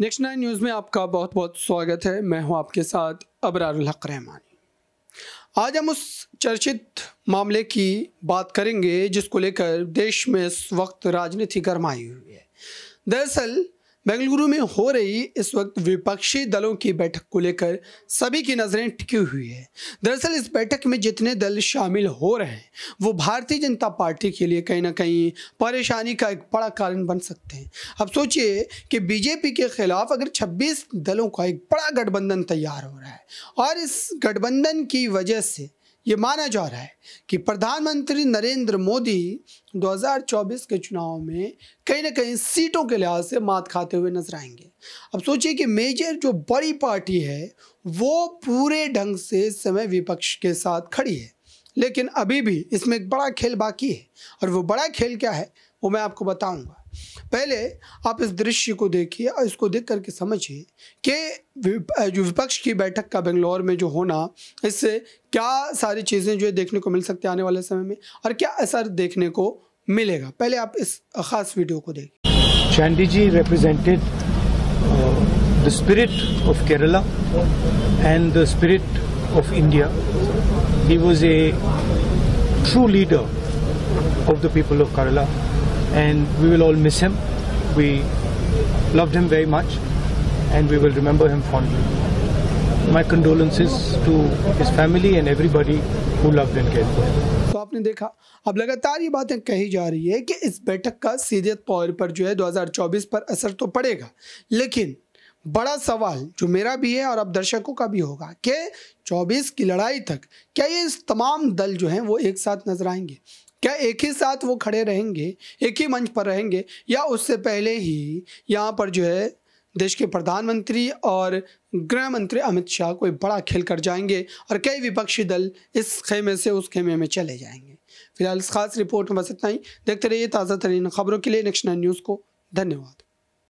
Next nine news में आपका बहुत बहुत स्वागत है मैं हूं आपके साथ अबरारक हक रहमानी आज हम उस चर्चित मामले की बात करेंगे जिसको लेकर देश में इस वक्त राजनीति गरमाई हुई है दरअसल बेंगलुरु में हो रही इस वक्त विपक्षी दलों की बैठक को लेकर सभी की नज़रें टिकी हुई है दरअसल इस बैठक में जितने दल शामिल हो रहे हैं वो भारतीय जनता पार्टी के लिए कहीं ना कहीं परेशानी का एक बड़ा कारण बन सकते हैं अब सोचिए कि बीजेपी के खिलाफ अगर 26 दलों का एक बड़ा गठबंधन तैयार हो रहा है और इस गठबंधन की वजह से ये माना जा रहा है कि प्रधानमंत्री नरेंद्र मोदी 2024 के चुनाव में कहीं ना कहीं सीटों के लिहाज से मात खाते हुए नजर आएंगे अब सोचिए कि मेजर जो बड़ी पार्टी है वो पूरे ढंग से समय विपक्ष के साथ खड़ी है लेकिन अभी भी इसमें एक बड़ा खेल बाकी है और वो बड़ा खेल क्या है वो मैं आपको बताऊंगा पहले आप इस दृश्य को देखिए और इसको देख करके समझिए कि जो विपक्ष की बैठक का बेंगलोर में जो होना इससे क्या सारी चीज़ें जो है देखने को मिल सकती है आने वाले समय में और क्या असर देखने को मिलेगा पहले आप इस खास वीडियो को देखिए Chandy ji represented the spirit of Kerala and the spirit of India he was a true leader of the people of Kerala and we will all miss him. We loved him very much and we will remember him fondly. My condolences to his family and everybody who loved and cared for him. तो आपने देखा अब लगातार ये बातें कही जा रही है कि इस बैठक का सीरियत पॉइंट पर जो है 2024 पर असर तो पड़ेगा लेकिन बड़ा सवाल जो मेरा भी है और अब दर्शकों का भी होगा कि 24 की लड़ाई तक क्या ये इस तमाम दल जो हैं वो एक साथ नजर आएंगे क्या एक ही साथ वो खड़े रहेंगे एक ही मंच पर रहेंगे या उससे पहले ही यहाँ पर जो है देश के प्रधानमंत्री और गृह मंत्री अमित शाह कोई बड़ा खेल कर जाएंगे और कई विपक्षी दल इस खेमे से उस खेमे में चले जाएंगे फिलहाल इस खास रिपोर्ट में बस इतना ही देखते रहिए ताज़ा तरीन खबरों के लिए नेक्स्ट न्यूज़ को धन्यवाद